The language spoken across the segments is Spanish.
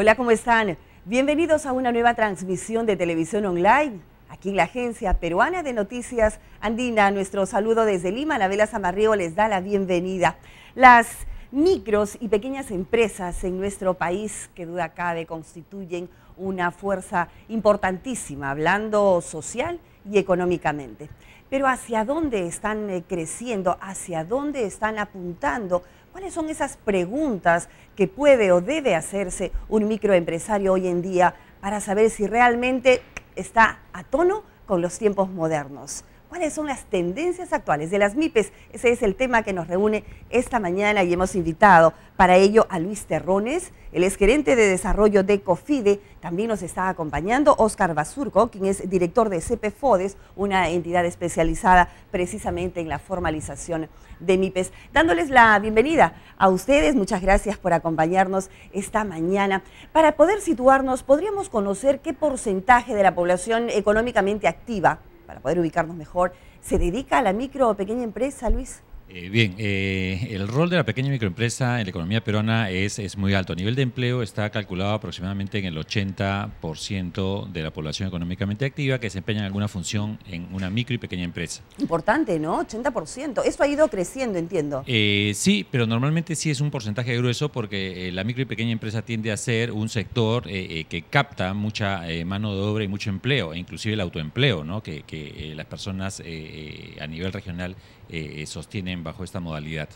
Hola, ¿cómo están? Bienvenidos a una nueva transmisión de televisión online. Aquí en la Agencia Peruana de Noticias Andina, nuestro saludo desde Lima, la vela Zamarreo les da la bienvenida. Las micros y pequeñas empresas en nuestro país, que duda cabe, constituyen una fuerza importantísima, hablando social y económicamente. Pero hacia dónde están eh, creciendo, hacia dónde están apuntando ¿Cuáles son esas preguntas que puede o debe hacerse un microempresario hoy en día para saber si realmente está a tono con los tiempos modernos? ¿Cuáles son las tendencias actuales de las MIPES? Ese es el tema que nos reúne esta mañana y hemos invitado para ello a Luis Terrones, el gerente de desarrollo de COFIDE. También nos está acompañando Oscar Basurco, quien es director de CPFODES, una entidad especializada precisamente en la formalización de MIPES. Dándoles la bienvenida a ustedes, muchas gracias por acompañarnos esta mañana. Para poder situarnos, podríamos conocer qué porcentaje de la población económicamente activa, para poder ubicarnos mejor, se dedica a la micro o pequeña empresa, Luis. Eh, bien, eh, el rol de la pequeña microempresa en la economía peruana es, es muy alto. A nivel de empleo está calculado aproximadamente en el 80% de la población económicamente activa que desempeña alguna función en una micro y pequeña empresa. Importante, ¿no? 80%. Eso ha ido creciendo, entiendo. Eh, sí, pero normalmente sí es un porcentaje grueso porque la micro y pequeña empresa tiende a ser un sector que capta mucha mano de obra y mucho empleo, e inclusive el autoempleo, ¿no? Que, que las personas a nivel regional eh, sostienen bajo esta modalidad.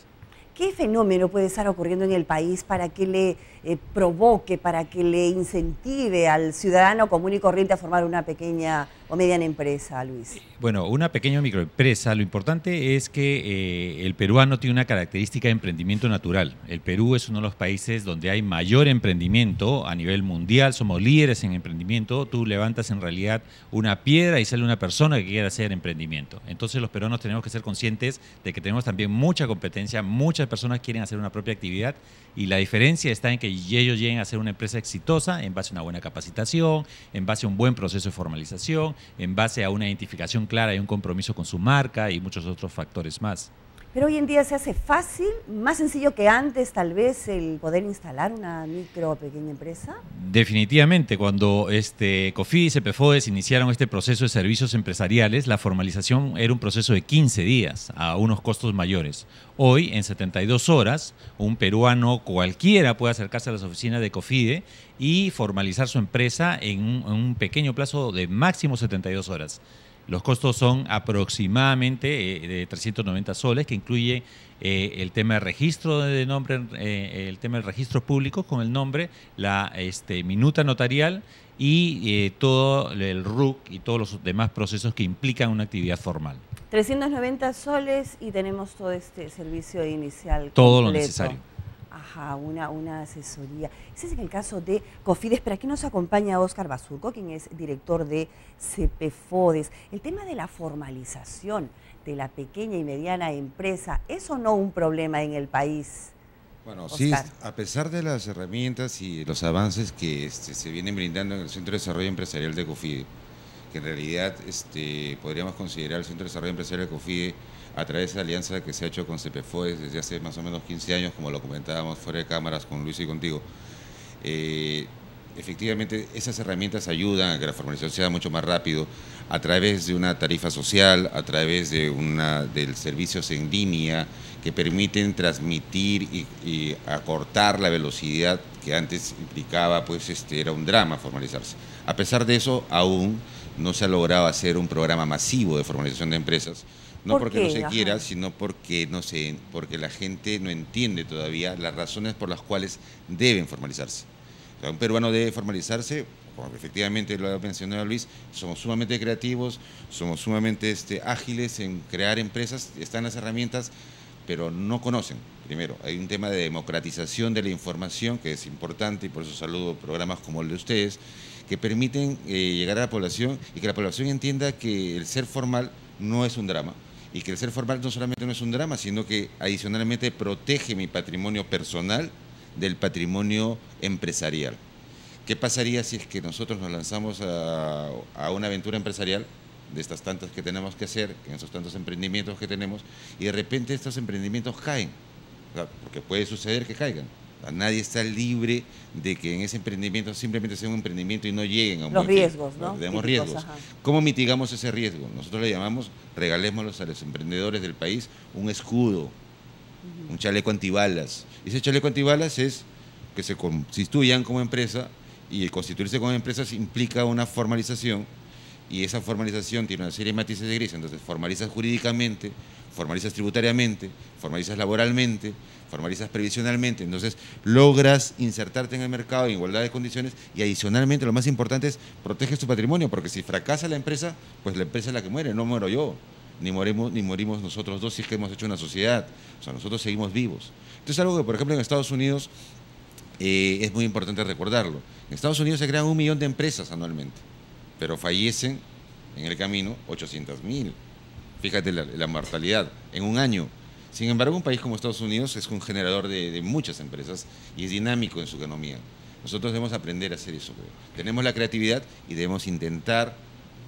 ¿Qué fenómeno puede estar ocurriendo en el país para que le eh, provoque, para que le incentive al ciudadano común y corriente a formar una pequeña o mediana empresa, Luis? Bueno, una pequeña microempresa. Lo importante es que eh, el peruano tiene una característica de emprendimiento natural. El Perú es uno de los países donde hay mayor emprendimiento a nivel mundial. Somos líderes en emprendimiento. Tú levantas en realidad una piedra y sale una persona que quiere hacer emprendimiento. Entonces los peruanos tenemos que ser conscientes de que tenemos también mucha competencia. Muchas personas quieren hacer una propia actividad y la diferencia está en que ellos lleguen a ser una empresa exitosa en base a una buena capacitación, en base a un buen proceso de formalización en base a una identificación clara y un compromiso con su marca y muchos otros factores más. Pero hoy en día se hace fácil, más sencillo que antes tal vez el poder instalar una micro o pequeña empresa. Definitivamente, cuando este y CPFOES iniciaron este proceso de servicios empresariales, la formalización era un proceso de 15 días a unos costos mayores. Hoy, en 72 horas, un peruano cualquiera puede acercarse a las oficinas de COFIDE y formalizar su empresa en un pequeño plazo de máximo 72 horas. Los costos son aproximadamente eh, de 390 soles, que incluye eh, el tema de registro de nombre, eh, el tema del registro público con el nombre, la este, minuta notarial y todo el RUC y todos los demás procesos que implican una actividad formal. 390 soles y tenemos todo este servicio inicial. Todo lo necesario. Ajá, una, una asesoría. Ese es en el caso de COFIDES, pero aquí nos acompaña Oscar Basurco, quien es director de CPFODES. El tema de la formalización de la pequeña y mediana empresa, ¿es o no un problema en el país? Bueno, sí, a pesar de las herramientas y los avances que este, se vienen brindando en el Centro de Desarrollo Empresarial de COFIDE, que en realidad este, podríamos considerar el Centro de Desarrollo Empresarial de COFIDE a través de esa alianza que se ha hecho con CPFOES desde hace más o menos 15 años, como lo comentábamos fuera de cámaras con Luis y contigo, eh, efectivamente esas herramientas ayudan a que la formalización sea mucho más rápido a través de una tarifa social, a través de una del servicio en línea que permiten transmitir y, y, acortar la velocidad que antes implicaba, pues este era un drama formalizarse. A pesar de eso, aún no se ha logrado hacer un programa masivo de formalización de empresas. No porque no se quiera, sino porque no se, porque la gente no entiende todavía las razones por las cuales deben formalizarse. un peruano debe formalizarse, efectivamente lo ha mencionado Luis, somos sumamente creativos, somos sumamente este, ágiles en crear empresas, están las herramientas, pero no conocen. Primero, hay un tema de democratización de la información que es importante y por eso saludo programas como el de ustedes que permiten eh, llegar a la población y que la población entienda que el ser formal no es un drama y que el ser formal no solamente no es un drama, sino que adicionalmente protege mi patrimonio personal del patrimonio empresarial. ¿Qué pasaría si es que nosotros nos lanzamos a, a una aventura empresarial de estas tantas que tenemos que hacer, en esos tantos emprendimientos que tenemos, y de repente estos emprendimientos caen? porque puede suceder que caigan nadie está libre de que en ese emprendimiento simplemente sea un emprendimiento y no lleguen a un Los riesgos, ¿no? riesgos. ¿Cómo mitigamos ese riesgo? Nosotros le llamamos, regalémoslos a los emprendedores del país un escudo, un chaleco antibalas. Ese chaleco antibalas es que se constituyan como empresa y constituirse como empresa implica una formalización y esa formalización tiene una serie de matices de gris, entonces formalizas jurídicamente, formalizas tributariamente, formalizas laboralmente, formalizas previsionalmente, entonces logras insertarte en el mercado en igualdad de condiciones y adicionalmente lo más importante es proteges tu patrimonio, porque si fracasa la empresa, pues la empresa es la que muere, no muero yo, ni morimos, ni morimos nosotros dos si es que hemos hecho una sociedad, o sea, nosotros seguimos vivos. Entonces algo que por ejemplo en Estados Unidos eh, es muy importante recordarlo, en Estados Unidos se crean un millón de empresas anualmente pero fallecen en el camino 800.000. Fíjate la, mortalidad en un año. Sin embargo, un país como Estados Unidos es un generador de, muchas empresas y es dinámico en su economía. Nosotros debemos aprender a hacer eso. Tenemos la creatividad y debemos intentar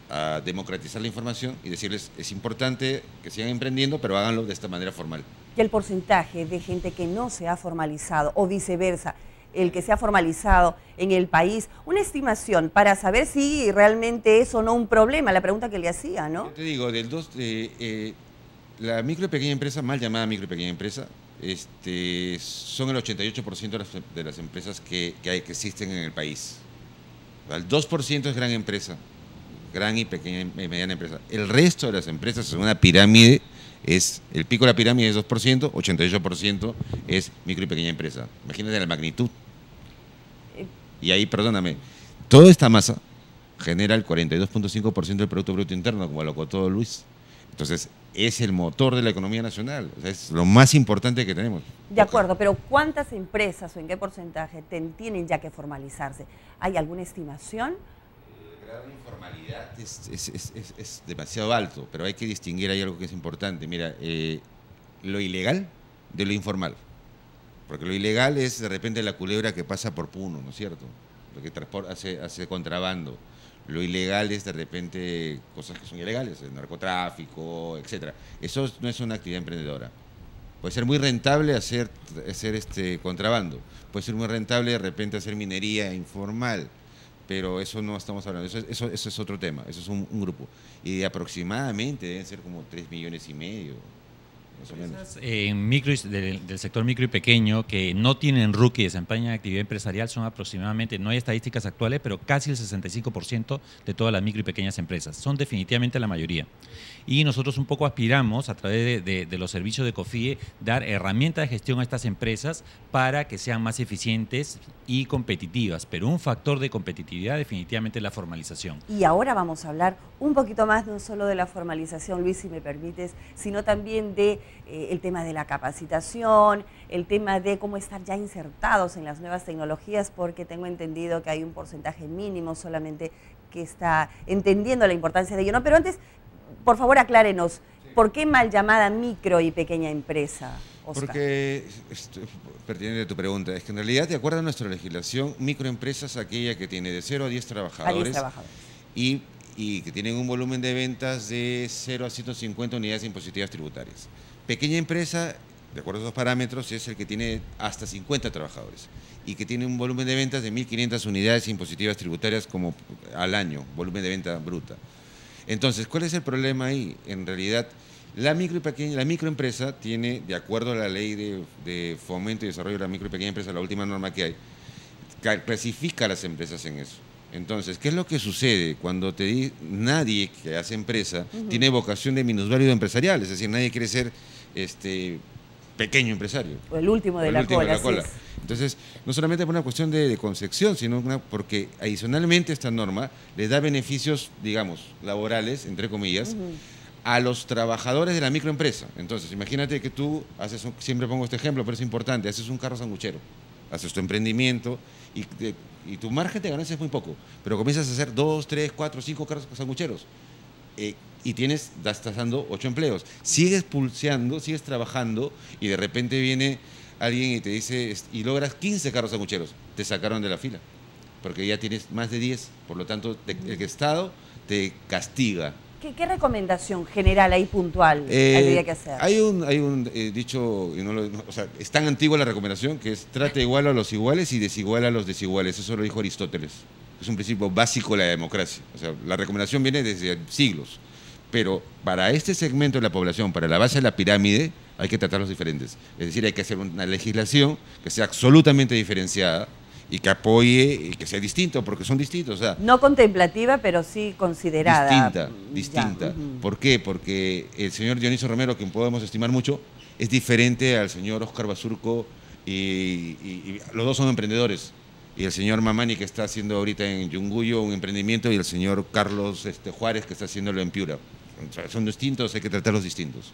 ah, democratizar la información y decirles es importante que sigan emprendiendo, pero háganlo de esta manera formal. Y el porcentaje de gente que no se ha formalizado o viceversa, el que se ha formalizado en el país. Una estimación para saber si realmente es o no un problema, la pregunta que le hacía, ¿no? te digo, del dos, eh, eh, la micro y pequeña empresa, mal llamada micro y pequeña empresa, este, son el 88% de las, de las, empresas que, hay, que existen en el país. El 2% es gran empresa, gran y pequeña y mediana empresa. El resto de las empresas es una pirámide, es el pico de la pirámide es 2%, 88% es micro y pequeña empresa. Imagínate la magnitud y ahí, perdóname, toda esta masa genera el 42.5% del Producto Bruto Interno, como lo contó Luis. Entonces, es el motor de la economía nacional, es lo más importante que tenemos. De acuerdo, pero ¿cuántas empresas o en qué porcentaje tienen ya que formalizarse? ¿Hay alguna estimación? El informalidad es, demasiado alto, pero hay que distinguir ahí algo que es importante. Mira, eh, lo ilegal de lo informal. Porque lo ilegal es de repente la culebra que pasa por Puno, ¿no es cierto? Lo que transporta, hace, hace contrabando. Lo ilegal es de repente cosas que son ilegales, el narcotráfico, etc. Eso no es una actividad emprendedora. Puede ser muy rentable hacer, hacer este contrabando. Puede ser muy rentable de repente hacer minería informal pero eso no estamos hablando, eso, es otro tema, eso es un, un grupo. Y aproximadamente deben ser como 3 millones y medio, las eh, del, sector micro y pequeño que no tienen rookie y desempeñan actividad empresarial son aproximadamente, no hay estadísticas actuales, pero casi el 65% de todas las micro y pequeñas empresas. Son definitivamente la mayoría. Y nosotros un poco aspiramos a través de los servicios de COFIE dar herramientas de gestión a estas empresas para que sean más eficientes y competitivas. Pero un factor de competitividad definitivamente es la formalización. Y ahora vamos a hablar un poquito más no solo de la formalización, Luis, si me permites, sino también de eh, el tema de la capacitación, el tema de cómo estar ya insertados en las nuevas tecnologías, porque tengo entendido que hay un porcentaje mínimo solamente que está entendiendo la importancia de ello. Pero antes, por favor, aclárenos, ¿por qué mal llamada micro y pequeña empresa? Porque, pertenece pertinente tu pregunta, es que en realidad, de acuerdo a nuestra legislación, microempresas es aquella que tiene de 0 a 10 trabajadores. Y, y que tienen un volumen de ventas de 0 a 150 unidades impositivas tributarias. Pequeña empresa, de acuerdo a esos parámetros, es el que tiene hasta 50 trabajadores y que tiene un volumen de ventas de 1.500 unidades impositivas tributarias como al año, volumen de venta bruta. Entonces, ¿cuál es el problema ahí? En realidad, la micro la microempresa tiene, de acuerdo a la ley de, fomento y desarrollo de la micro y pequeña empresa, la última norma que hay, clasifica a las empresas en eso. Entonces, ¿qué es lo que sucede cuando te di, nadie que hace empresa tiene vocación de minusválido empresarial? Es decir, nadie quiere ser este, pequeño empresario. O el último de, la, cola, Entonces, no solamente por una cuestión de, concepción, sino una, porque adicionalmente esta norma le da beneficios, digamos, laborales, entre comillas, a los trabajadores de la microempresa. Entonces, imagínate que tú haces, siempre pongo este ejemplo, pero es importante, haces un carro sanguchero, haces tu emprendimiento y, y tu margen de ganancia es muy poco, pero comienzas a hacer dos, tres, cuatro, cinco carros sangucheros. Eh, y tienes, estás dando ocho empleos. Sigues pulseando, sigues trabajando y de repente viene alguien y te dice, y logras 15 carros sangucheros, te sacaron de la fila, porque ya tienes más de 10, por lo tanto el Estado te castiga. ¿Qué, recomendación general ahí puntual eh, hay que hacer? Hay un, hay un eh, dicho, o sea, es tan antigua la recomendación que es trate igual a los iguales y desigual a los desiguales, eso lo dijo Aristóteles. Es un principio básico de la democracia. O sea, la recomendación viene desde siglos pero para este segmento de la población, para la base de la pirámide, hay que tratarlos diferentes. Es decir, hay que hacer una legislación que sea absolutamente diferenciada y que apoye y que sea distinto, porque son distintos. no contemplativa, pero sí considerada. Distinta, distinta. ¿Por qué? Porque el señor Dionisio Romero, que podemos estimar mucho, es diferente al señor Oscar Basurco y, los dos son emprendedores y el señor Mamani que está haciendo ahorita en Yunguyo un emprendimiento y el señor Carlos este, Juárez que está haciéndolo en Piura son distintos, hay que tratarlos distintos.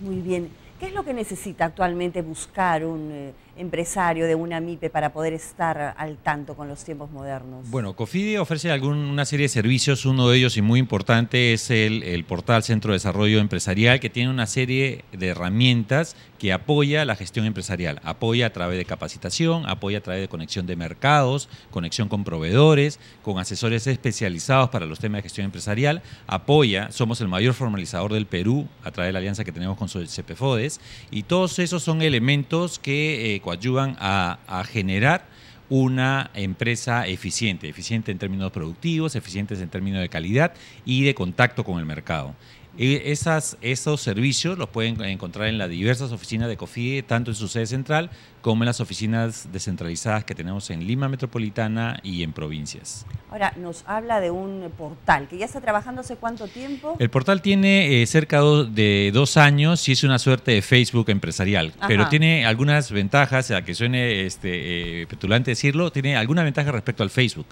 Muy bien. ¿Qué es lo que necesita actualmente buscar un eh, empresario de una MIPE para poder estar al tanto con los tiempos modernos? Bueno, COFIDE ofrece una serie de servicios. Uno de ellos y muy importante es el portal Centro de Desarrollo Empresarial, que tiene una serie de herramientas que apoya la gestión empresarial, apoya a través de capacitación, apoya a través de conexión de mercados, conexión con proveedores, con asesores especializados para los temas de gestión empresarial, apoya, somos el mayor formalizador del Perú a través de la alianza que tenemos con CPFODES y todos esos son elementos que eh, ayudan a, a generar una empresa eficiente, eficiente en términos productivos, eficientes en términos de calidad y de contacto con el mercado. Esas, esos servicios los pueden encontrar en las diversas oficinas de COFIE, tanto en su sede central como en las oficinas descentralizadas que tenemos en Lima Metropolitana y en provincias. Ahora, nos habla de un portal que ya está trabajando hace cuánto tiempo. El portal tiene eh, cerca de dos años y es una suerte de Facebook empresarial, pero tiene algunas ventajas, a que suene este, eh, petulante decirlo, tiene alguna ventaja respecto al Facebook.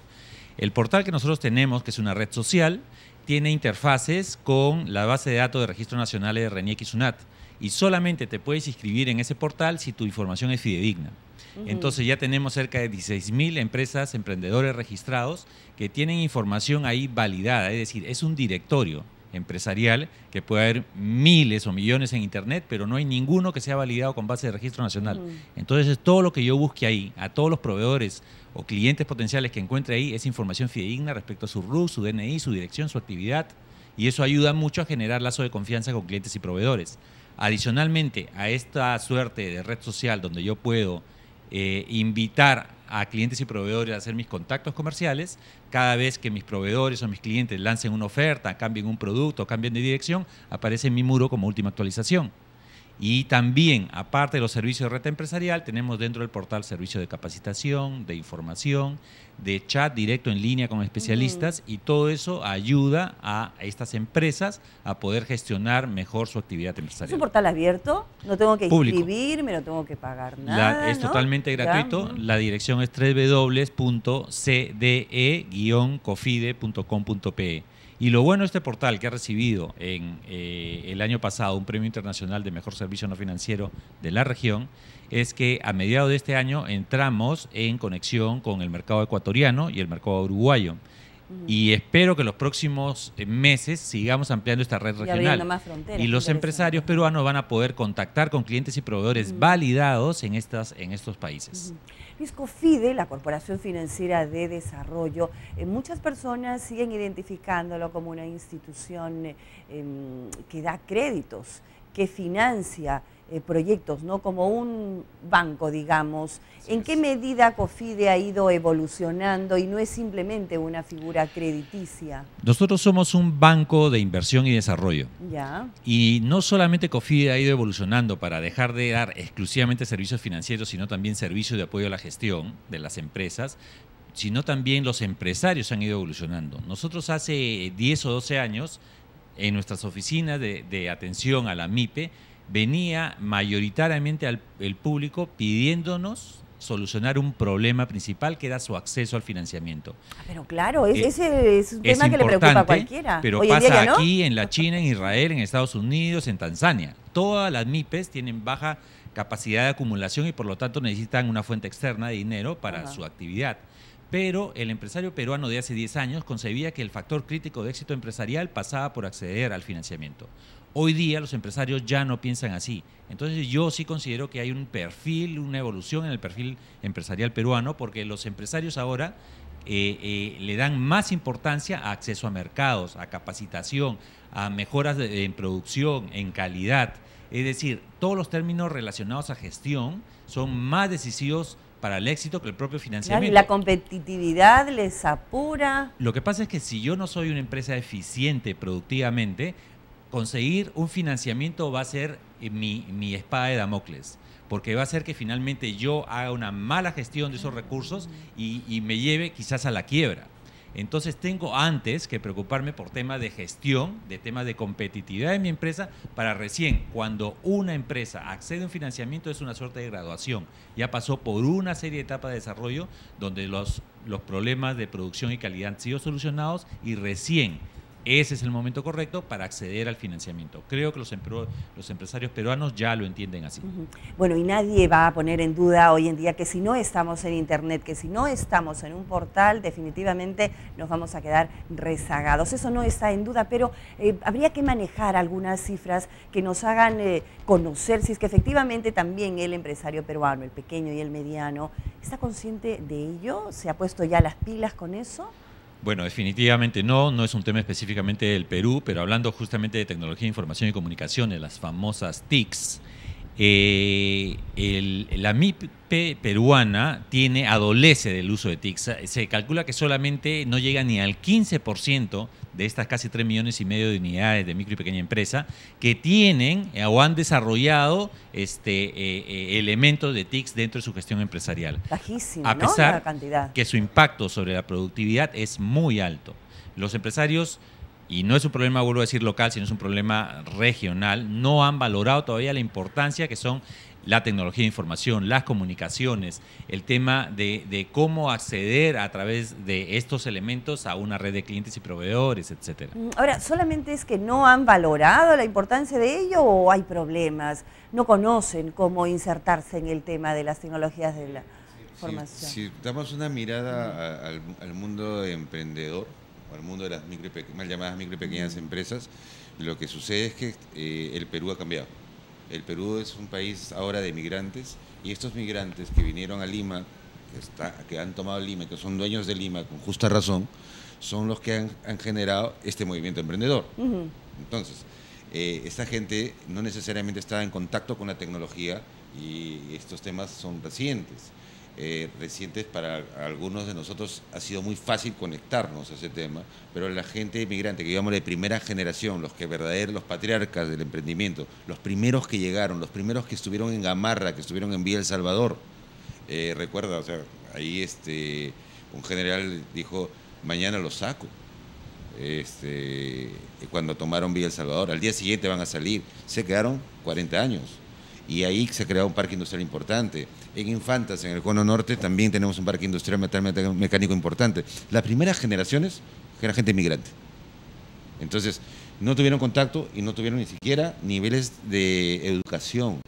El portal que nosotros tenemos, que es una red social, tiene interfaces con la base de datos de registro nacional de RENIEC y SUNAT. Y solamente te puedes inscribir en ese portal si tu información es fidedigna. Entonces ya tenemos cerca de 16.000 empresas, emprendedores registrados que tienen información ahí validada, es decir, es un directorio empresarial, que puede haber miles o millones en Internet, pero no hay ninguno que sea validado con base de registro nacional. entonces es Entonces, todo lo que yo busque ahí, a todos los proveedores, o clientes potenciales que encuentre ahí esa información fidedigna respecto a su RUS, su DNI, su dirección, su actividad, y eso ayuda mucho a generar lazo de confianza con clientes y proveedores. Adicionalmente a esta suerte de red social donde yo puedo eh, invitar a clientes y proveedores a hacer mis contactos comerciales, cada vez que mis proveedores o mis clientes lancen una oferta, cambien un producto, cambien de dirección, aparece en mi muro como última actualización. Y también, aparte de los servicios de red empresarial, tenemos dentro del portal servicios de capacitación, de información, de chat directo en línea con especialistas y todo eso ayuda a estas empresas a poder gestionar mejor su actividad empresarial. ¿Es un portal abierto? ¿No tengo que inscribirme? ¿No tengo que pagar nada? es totalmente gratuito. La dirección es www.cde-cofide.com.pe. Y lo bueno de este portal, que ha recibido en eh, el año pasado un premio internacional de mejor servicio no financiero de la región, es que a mediados de este año entramos en conexión con el mercado ecuatoriano y el mercado uruguayo. Y espero que los próximos meses sigamos ampliando esta red regional. Y, los empresarios peruanos van a poder contactar con clientes y proveedores validados en, estas, en estos países. FIDE, la Corporación Financiera de Desarrollo, eh, muchas personas siguen identificándolo como una institución eh, em, que da créditos, que financia eh, proyectos, ¿no? Como un banco, digamos. ¿En qué medida COFIDE ha ido evolucionando y no es simplemente una figura crediticia? Nosotros somos un banco de inversión y desarrollo. Y no solamente COFIDE ha ido evolucionando para dejar de dar exclusivamente servicios financieros, sino también servicios de apoyo a la gestión de las empresas sino también los empresarios han ido evolucionando. Nosotros hace 10 o 12 años, en nuestras oficinas de, de atención a la MIPE, venía mayoritariamente al público pidiéndonos solucionar un problema principal que era su acceso al financiamiento. Ah, pero claro, eh, ese es un tema que le preocupa a cualquiera. Pero pasa aquí, en la China, en Israel, en Estados Unidos, en Tanzania. Todas las MIPES tienen baja capacidad de acumulación y por lo tanto necesitan una fuente externa de dinero para su actividad. Pero el empresario peruano de hace 10 años concebía que el factor crítico de éxito empresarial pasaba por acceder al financiamiento. Hoy día los empresarios ya no piensan así. Entonces yo sí considero que hay un perfil, una evolución en el perfil empresarial peruano, porque los empresarios ahora eh, eh, le dan más importancia a acceso a mercados, a capacitación, a mejoras en producción, en calidad. Es decir, todos los términos relacionados a gestión son más decisivos para el éxito que el propio financiamiento. la competitividad les apura. Lo que pasa es que si yo no soy una empresa eficiente productivamente, conseguir un financiamiento va a ser eh, mi, espada de Damocles, porque va a ser que finalmente yo haga una mala gestión de esos recursos y, me lleve quizás a la quiebra. Entonces tengo antes que preocuparme por temas de gestión, de temas de competitividad de mi empresa, para recién cuando una empresa accede a un financiamiento es una suerte de graduación. Ya pasó por una serie de etapas de desarrollo donde los problemas de producción y calidad han sido solucionados y recién ese es el momento correcto para acceder al financiamiento. Creo que los, empresarios peruanos ya lo entienden así. Bueno, y nadie va a poner en duda hoy en día que si no estamos en Internet, que si no estamos en un portal, definitivamente nos vamos a quedar rezagados. Eso no está en duda, pero eh, habría que manejar algunas cifras que nos hagan eh, conocer si es que efectivamente también el empresario peruano, el pequeño y el mediano, ¿está consciente de ello? ¿Se ha puesto ya las pilas con eso? Bueno, definitivamente no, no es un tema específicamente del Perú, pero hablando justamente de tecnología, información y comunicaciones, las famosas TICs, eh, la MIP peruana tiene, adolece del uso de TICs. Se calcula que solamente no llega ni al 15% de estas casi 3 millones y medio de unidades de micro y pequeña empresa que tienen eh, o han desarrollado este, eh, eh, elementos de TICs dentro de su gestión empresarial. Bajísimo, a pesar ¿no? que su impacto sobre la productividad es muy alto. Los empresarios y no es un problema, vuelvo a decir, local, sino es un problema regional, no han valorado todavía la importancia que son la tecnología de información, las comunicaciones, el tema de, cómo acceder a través de estos elementos a una red de clientes y proveedores, etcétera. Mm, ahora, ¿solamente es que no han valorado la importancia de ello o hay problemas? ¿No conocen cómo insertarse en el tema de las tecnologías de la información? Si, damos una mirada al, mundo emprendedor, o al mundo de las mal llamadas micro y pequeñas mm. empresas, lo que sucede es que eh, el Perú ha cambiado el Perú es un país ahora de migrantes y estos migrantes que vinieron a Lima, que, está, que han tomado Lima, que son dueños de Lima con justa razón, son los que han, generado este movimiento emprendedor. Entonces, eh, esta gente no necesariamente está en contacto con la tecnología y estos temas son recientes. Eh, recientes para algunos de nosotros ha sido muy fácil conectarnos a ese tema, pero la gente inmigrante, que digamos de primera generación, los que verdaderos, los patriarcas del emprendimiento, los primeros que llegaron, los primeros que estuvieron en Gamarra, que estuvieron en Vía El Salvador, eh, recuerda, o sea, ahí este, un general dijo, mañana lo saco. Este, eh, cuando tomaron Vía El Salvador, al día siguiente van a salir, se quedaron 40 años y ahí se creó un parque industrial importante en Infantas, en el Cono Norte, también tenemos un parque industrial metal, mecánico importante. Las primeras generaciones eran gente migrante. Entonces, no tuvieron contacto y no tuvieron ni siquiera niveles de educación.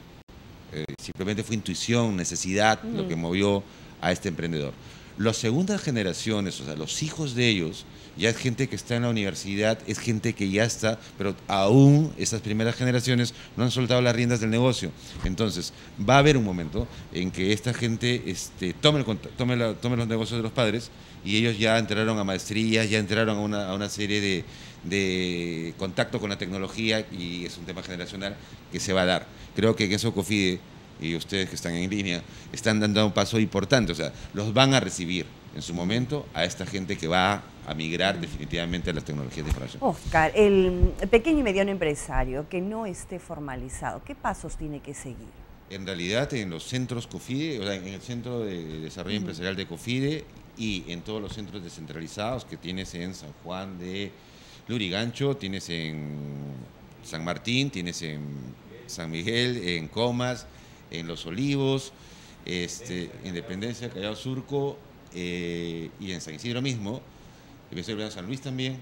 Eh, simplemente fue intuición, necesidad, lo que movió a este emprendedor. Las segundas generaciones, o sea, los hijos de ellos, ya es gente que está en la universidad, es gente que ya está, pero aún esas primeras generaciones no han soltado las riendas del negocio. Entonces, va a haber un momento en que esta gente este, tome, tome, los negocios de los padres y ellos ya entraron a maestrías, ya entraron a una, serie de, de contacto con la tecnología y es un tema generacional que se va a dar. Creo que en eso COFIDE y ustedes que están en línea están dando un paso importante. O sea, los van a recibir en su momento a esta gente que va a migrar definitivamente a las tecnologías de información. Oscar, el pequeño y mediano empresario que no esté formalizado, ¿qué pasos tiene que seguir? En realidad, en los centros COFIDE, o sea, en el Centro de Desarrollo Empresarial de COFIDE y en todos los centros descentralizados que tienes en San Juan de Lurigancho, tienes en San Martín, tienes en San Miguel, en Comas, en Los Olivos, este, Independencia, Callao Surco eh, y en San Isidro mismo, en San Luis también,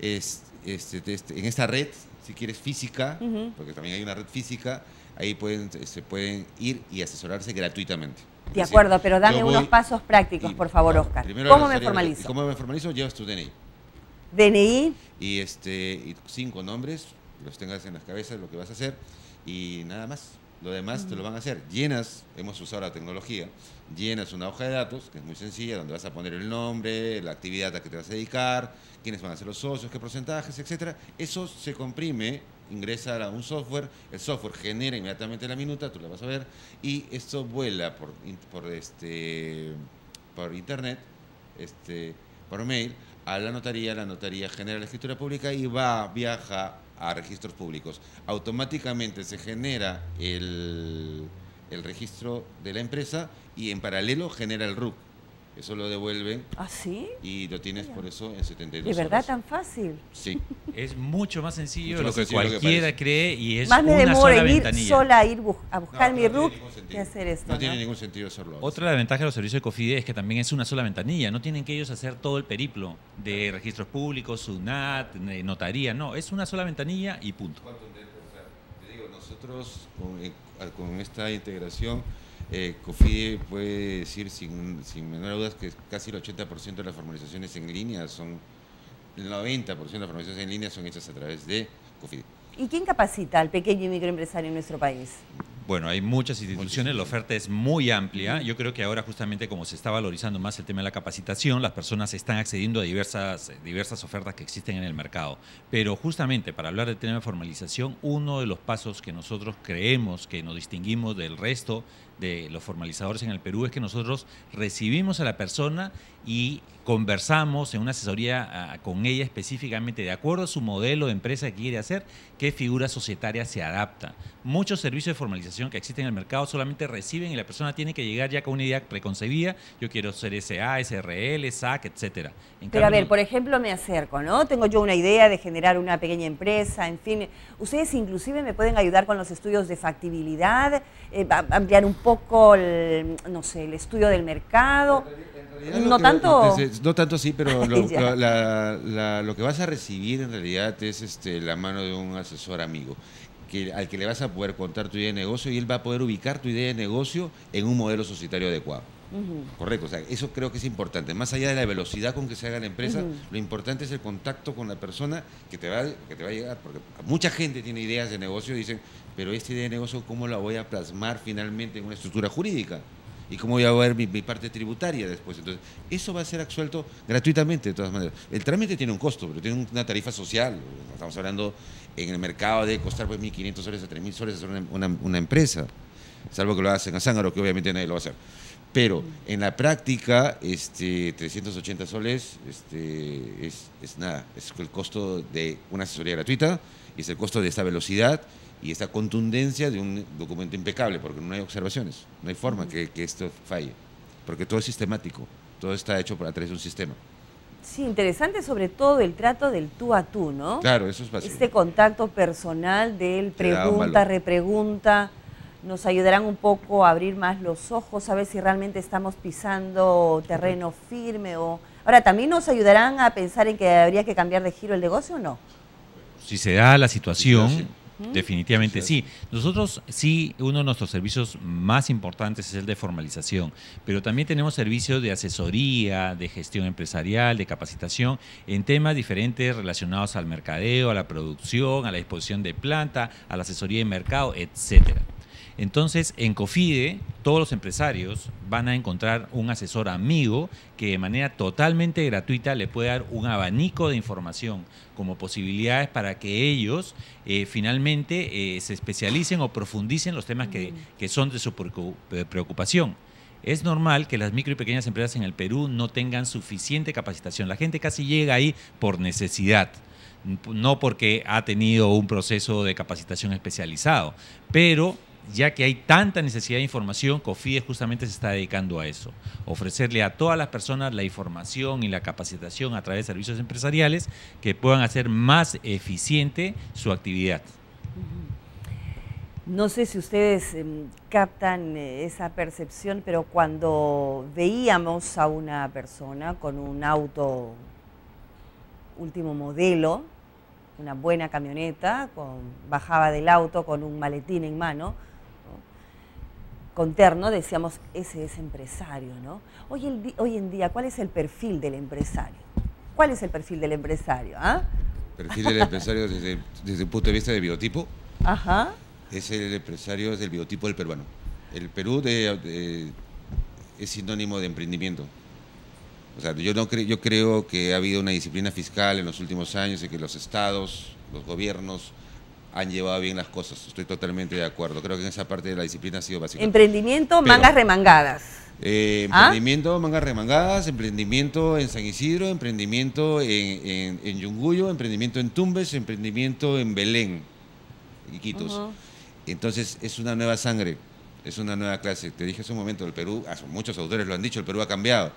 es, este, este, en esta red, si quieres física, porque también hay una red física, ahí pueden, se pueden ir y asesorarse gratuitamente. De acuerdo, pero dame unos pasos prácticos, por favor, Oscar. ¿Cómo me formalizo? ¿Cómo me formalizo? Llevas tu DNI. DNI. Y, este, y cinco nombres, los tengas en las cabezas, lo que vas a hacer, y nada más. Lo demás te lo van a hacer. Llenas, hemos usado la tecnología, llenas una hoja de datos, que es muy sencilla, donde vas a poner el nombre, la actividad a la que te vas a dedicar, quiénes van a ser los socios, qué porcentajes, etc. Eso se comprime, ingresa a un software, el software genera inmediatamente la minuta, tú la vas a ver, y esto vuela por, por, este, por internet, este, por mail, a la notaría, la notaría genera la escritura pública y va, viaja a registros públicos. Automáticamente se genera el, el registro de la empresa y en paralelo genera el RUC eso lo devuelven. ¿Ah, sí? Y lo tienes por eso en 72 horas. ¿De verdad tan fácil? Sí. Es mucho más sencillo de lo que cualquiera cree y es más me demora sola ir sola a ir a buscar mi RUC que hacer esto. No, tiene ningún sentido hacerlo. Otra de las ventajas de los servicios de COFIDE es que también es una sola ventanilla. No tienen que ellos hacer todo el periplo de registros públicos, SUNAT, notaría. No, es una sola ventanilla y punto. Te digo, nosotros con eh, esta integración eh, COFIDE puede decir sin, sin menor dudas que casi el 80% de las formalizaciones en línea son, el 90% de las formalizaciones en línea son hechas a través de COFIDE. ¿Y quién capacita al pequeño y microempresario en nuestro país? Bueno, hay muchas instituciones, la oferta es muy amplia. Yo creo que ahora justamente como se está valorizando más el tema de la capacitación, las personas están accediendo a diversas, diversas ofertas que existen en el mercado. Pero justamente para hablar del tema de formalización, uno de los pasos que nosotros creemos que nos distinguimos del resto de los formalizadores en el Perú es que nosotros recibimos a la persona y conversamos en una asesoría con ella específicamente de acuerdo a su modelo de empresa que quiere hacer, qué figura societaria se adapta. Muchos servicios de formalización que existen en el mercado solamente reciben y la persona tiene que llegar ya con una idea preconcebida, yo quiero ser SA, SRL, SAC, etcétera. Pero a ver, por ejemplo, me acerco, ¿no? Tengo yo una idea de generar una pequeña empresa, en fin, ustedes inclusive me pueden ayudar con los estudios de factibilidad, eh, ampliar un poco, el, no sé, el estudio del mercado. no tanto. No tanto sí, pero lo, que vas a recibir en realidad es este, la mano de un asesor amigo. Que, al que le vas a poder contar tu idea de negocio y él va a poder ubicar tu idea de negocio en un modelo societario adecuado. Correcto, o sea, eso creo que es importante. Más allá de la velocidad con que se haga la empresa, lo importante es el contacto con la persona que te va, que te va a llegar, porque mucha gente tiene ideas de negocio y dicen, pero esta idea de negocio, ¿cómo la voy a plasmar finalmente en una estructura jurídica? ¿Y cómo voy a ver mi, parte tributaria después? Entonces, eso va a ser absuelto gratuitamente, de todas maneras. El trámite tiene un costo, pero tiene una tarifa social. Estamos hablando en el mercado de costar pues 1.500 soles a 3.000 soles hacer una, empresa, salvo que lo hacen a Zángaro, que obviamente nadie lo va a hacer. Pero en la práctica, este, 380 soles este, es, es nada, es el costo de una asesoría gratuita, y es el costo de esta velocidad y esa contundencia de un documento impecable, porque no hay observaciones, no hay forma que, esto falle, porque todo es sistemático, todo está hecho a través de un sistema. Sí, interesante sobre todo el trato del tú a tú, ¿no? Claro, eso es fácil. Este contacto personal del pregunta, repregunta, nos ayudarán un poco a abrir más los ojos, a ver si realmente estamos pisando terreno firme o... Ahora, ¿también nos ayudarán a pensar en que habría que cambiar de giro el negocio o no? Si se da la situación Definitivamente sí. Nosotros sí, uno de nuestros servicios más importantes es el de formalización, pero también tenemos servicios de asesoría, de gestión empresarial, de capacitación en temas diferentes relacionados al mercadeo, a la producción, a la disposición de planta, a la asesoría de mercado, etcétera. Entonces, en COFIDE, todos los empresarios van a encontrar un asesor amigo que de manera totalmente gratuita le puede dar un abanico de información como posibilidades para que ellos eh, finalmente eh, se especialicen o profundicen los temas que, que son de su eh, preocupación. Es normal que las micro y pequeñas empresas en el Perú no tengan suficiente capacitación. La gente casi llega ahí por necesidad no porque ha tenido un proceso de capacitación especializado, pero ya que hay tanta necesidad de información, COFIDES justamente se está dedicando a eso, ofrecerle a todas las personas la información y la capacitación a través de servicios empresariales que puedan hacer más eficiente su actividad. No sé si ustedes em, captan eh, esa percepción, pero cuando veíamos a una persona con un auto último modelo, una buena camioneta, bajaba del auto con un maletín en mano, Conterno decíamos, ese es empresario, ¿no? Hoy, en día, ¿cuál es el perfil del empresario? ¿Cuál es el perfil del empresario? Ah? perfil del empresario desde, el punto de vista de biotipo Ajá. es el empresario del biotipo del peruano. El Perú es sinónimo de emprendimiento. O sea, yo, no yo creo que ha habido una disciplina fiscal en los últimos años y que los estados, los gobiernos, han llevado bien las cosas. Estoy totalmente de acuerdo. Creo que en esa parte de la disciplina ha sido básicamente Emprendimiento, mangas remangadas. Eh, ¿Ah? emprendimiento, mangas remangadas, emprendimiento en San Isidro, emprendimiento en, en, Yunguyo, emprendimiento en Tumbes, emprendimiento en Belén, Iquitos. Entonces es una nueva sangre, es una nueva clase. Te dije hace un momento, el Perú, muchos autores lo han dicho, el Perú ha cambiado,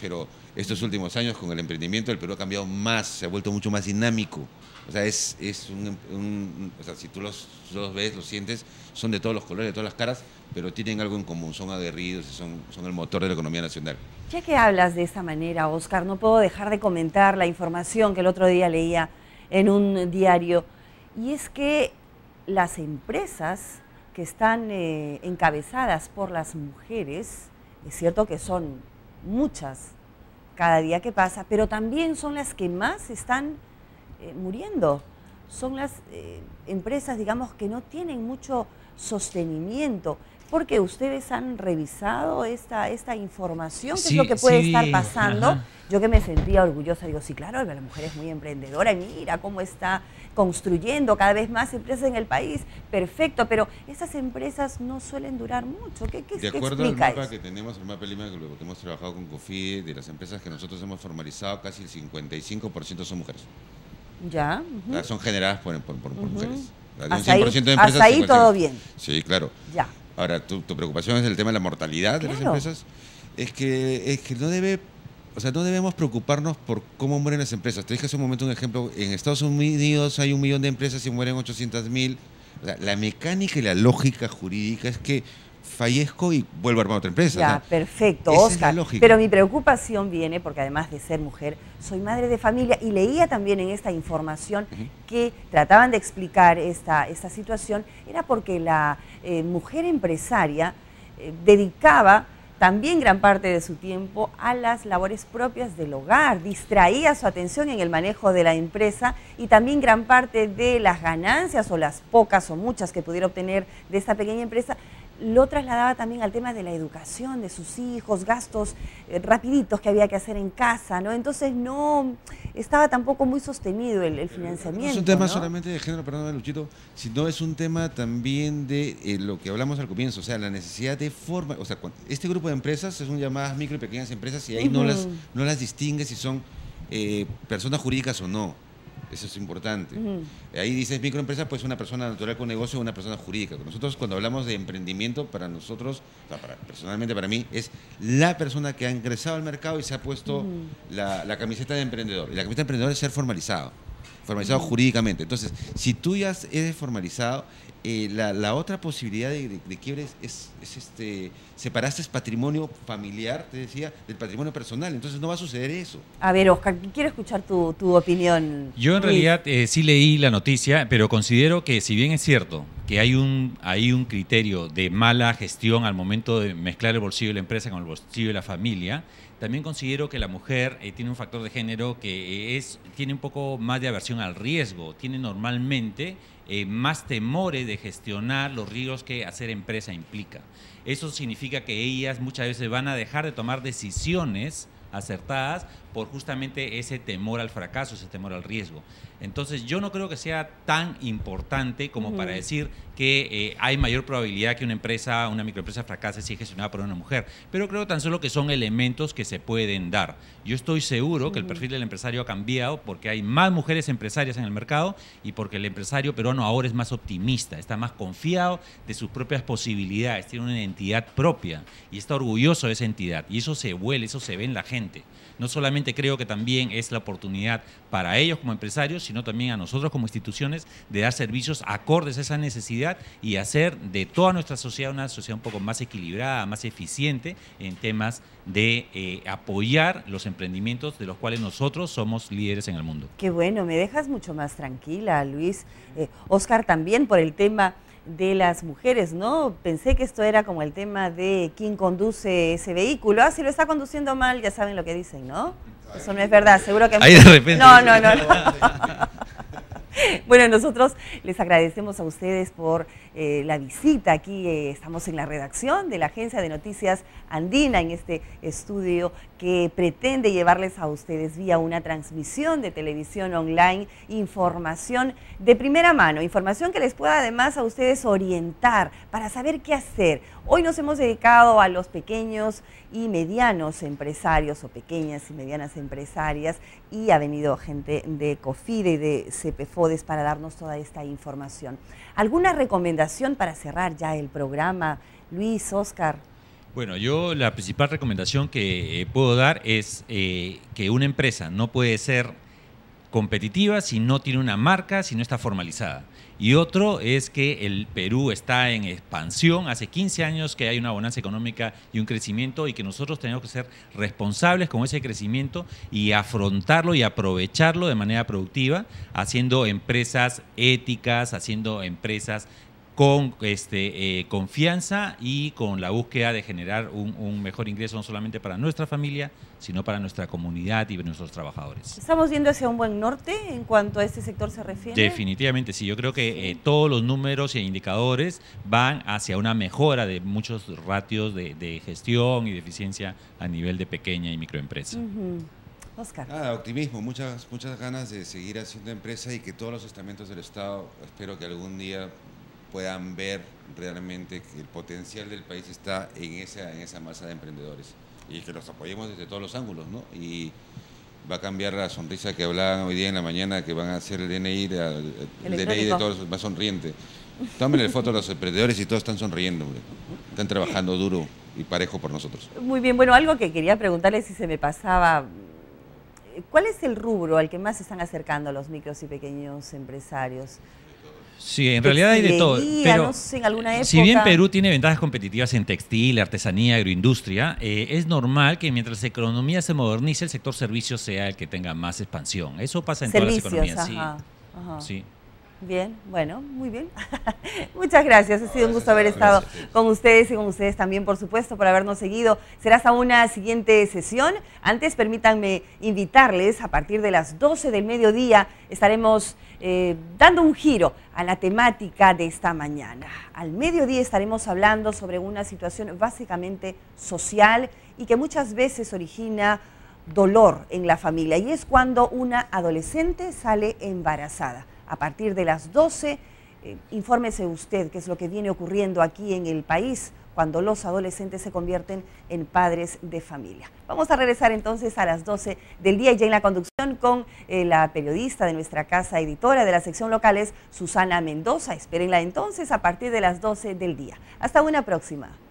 pero estos últimos años con el emprendimiento, el Perú ha cambiado más, se ha vuelto mucho más dinámico. O sea, es, es un, o sea, si tú los, ves, los sientes, son de todos los colores, de todas las caras, pero tienen algo en común, son aguerridos, son, son el motor de la economía nacional. Ya que hablas de esta manera, Oscar, no puedo dejar de comentar la información que el otro día leía en un diario, y es que las empresas que están eh, encabezadas por las mujeres, es cierto que son muchas, cada día que pasa, pero también son las que más están eh, muriendo. Son las eh, empresas, digamos, que no tienen mucho sostenimiento porque ustedes han revisado esta, esta información, que es lo que puede estar pasando. Yo que me sentía orgullosa, digo, sí, claro, la mujer es muy emprendedora mira cómo está construyendo cada vez más empresas en el país. Perfecto, pero esas empresas no suelen durar mucho. ¿Qué, qué De acuerdo al mapa que tenemos, el mapa Lima, que hemos trabajado con COFI, de las empresas que nosotros hemos formalizado, casi el 55% son mujeres. Ya. Son generadas por, mujeres. Hasta ahí, ahí todo bien. Sí, claro. Ya. Ahora, tu, preocupación es el tema de la mortalidad de las empresas. Es que, es que no debe o sea, no debemos preocuparnos por cómo mueren las empresas. Te dije hace un momento un ejemplo. En Estados Unidos hay un millón de empresas y mueren 800 mil. la mecánica y la lógica jurídica es que fallezco y vuelvo a armar otra empresa. Ya, perfecto, Pero mi preocupación viene porque además de ser mujer, soy madre de familia y leía también en esta información que trataban de explicar esta, esta situación, era porque la eh, mujer empresaria eh, dedicaba también gran parte de su tiempo a las labores propias del hogar, distraía su atención en el manejo de la empresa y también gran parte de las ganancias o las pocas o muchas que pudiera obtener de esta pequeña empresa lo trasladaba también al tema de la educación de sus hijos, gastos eh, rapiditos que había que hacer en casa, ¿no? Entonces no estaba tampoco muy sostenido el, financiamiento. Eh, es un tema solamente de género, perdón, Luchito, sino es un tema también de eh, lo que hablamos al comienzo, o sea, la necesidad de forma, o sea, este grupo de empresas son llamadas micro y pequeñas empresas y ahí no, las, no las distingue si son personas jurídicas o no. Eso es importante. Eh, ahí dices microempresa, pues una persona natural con negocio, o una persona jurídica. Nosotros cuando hablamos de emprendimiento, para nosotros, para, personalmente para mí, es la persona que ha ingresado al mercado y se ha puesto la, camiseta de emprendedor. Y la camiseta de emprendedor es ser formalizado, formalizado jurídicamente. Entonces, si tú ya eres formalizado, eh, la, otra posibilidad de, quiebre es, este, separaste patrimonio familiar, te decía, del patrimonio personal. Entonces no va a suceder eso. A ver, Oscar, quiero escuchar tu, opinión. Yo en realidad eh, sí leí la noticia, pero considero que si bien es cierto que hay un, hay un criterio de mala gestión al momento de mezclar el bolsillo de la empresa con el bolsillo de la familia, también considero que la mujer eh, tiene un factor de género que es, tiene un poco más de aversión al riesgo. Tiene normalmente eh, más temores de gestionar los riesgos que hacer empresa implica. Eso significa que ellas muchas veces van a dejar de tomar decisiones acertadas por justamente ese temor al fracaso, ese temor al riesgo. Entonces yo no creo que sea tan importante como para decir que eh, hay mayor probabilidad que una empresa, una microempresa fracase si es gestionada por una mujer. Pero creo tan solo que son elementos que se pueden dar. Yo estoy seguro que el perfil del empresario ha cambiado porque hay más mujeres empresarias en el mercado y porque el empresario peruano ahora es más optimista, está más confiado de sus propias posibilidades, tiene una identidad propia y está orgulloso de esa entidad. Y eso se huele, eso se ve en la gente. No solamente creo que también es la oportunidad para ellos como empresarios, sino también a nosotros como instituciones de dar servicios acordes a esa necesidad y hacer de toda nuestra sociedad una sociedad un poco más equilibrada, más eficiente en temas de eh, apoyar los emprendimientos de los cuales nosotros somos líderes en el mundo. Qué bueno, me dejas mucho más tranquila, Luis. Eh, Oscar, también por el tema de las mujeres, ¿no? Pensé que esto era como el tema de quién conduce ese vehículo. Ah, si lo está conduciendo mal, ya saben lo que dicen, ¿no? Eso no es verdad, seguro que... No, no, no. bueno, nosotros les agradecemos a ustedes por eh, la visita. Aquí eh, estamos en la redacción de la Agencia de Noticias Andina, en este estudio que pretende llevarles a ustedes vía una transmisión de televisión online información de primera mano, información que les pueda además a ustedes orientar para saber qué hacer. Hoy nos hemos dedicado a los pequeños y medianos empresarios o pequeñas y medianas empresarias y ha venido gente de COFIDE y de CPFODES para darnos toda esta información. ¿Alguna recomendación para cerrar ya el programa, Luis, Oscar? Bueno, yo la principal recomendación que puedo dar es eh, que una empresa no puede ser competitiva si no tiene una marca, si no está formalizada. Y otro es que el Perú está en expansión, hace 15 años que hay una bonanza económica y un crecimiento y que nosotros tenemos que ser responsables con ese crecimiento y afrontarlo y aprovecharlo de manera productiva, haciendo empresas éticas, haciendo empresas con este, eh, confianza y con la búsqueda de generar un, mejor ingreso no solamente para nuestra familia, sino para nuestra comunidad y nuestros trabajadores. ¿Estamos yendo hacia un buen norte en cuanto a este sector se refiere? Definitivamente, sí. Yo creo que eh, todos los números e indicadores van hacia una mejora de muchos ratios de, gestión y de eficiencia a nivel de pequeña y microempresa. Oscar. optimismo, muchas, muchas ganas de seguir haciendo empresa y que todos los estamentos del Estado, espero que algún día puedan ver realmente que el potencial del país está en esa, en esa masa de emprendedores y que los apoyemos desde todos los ángulos, ¿no? Y va a cambiar la sonrisa que hablaban hoy día en la mañana, que van a hacer el DNI, el, de todos más sonriente. la foto a los emprendedores y todos están sonriendo, están trabajando duro y parejo por nosotros. Muy bien, bueno, algo que quería preguntarle si se me pasaba, ¿cuál es el rubro al que más se están acercando los micros y pequeños empresarios? Sí, en realidad hay de todo. Pero alguna Si bien Perú tiene ventajas competitivas en textil, artesanía, agroindustria, eh, es normal que mientras la economía se modernice, el sector servicios sea el que tenga más expansión. Eso pasa en todas las economías. sí. Bien, bueno, muy bien. Muchas gracias, ha sido un gusto haber estado con ustedes y con ustedes también, por supuesto, por habernos seguido. Será hasta una siguiente sesión. Antes, permítanme invitarles, a partir de las 12 del mediodía estaremos eh, dando un giro a la temática de esta mañana. Al mediodía estaremos hablando sobre una situación básicamente social y que muchas veces origina dolor en la familia y es cuando una adolescente sale embarazada a partir de las 12. Eh, infórmese usted qué es lo que viene ocurriendo aquí en el país cuando los adolescentes se convierten en padres de familia. Vamos a regresar entonces a las 12 del día y ya en la conducción con eh, la periodista de nuestra casa editora de la sección locales, Susana Mendoza. Espérenla entonces a partir de las 12 del día. Hasta una próxima.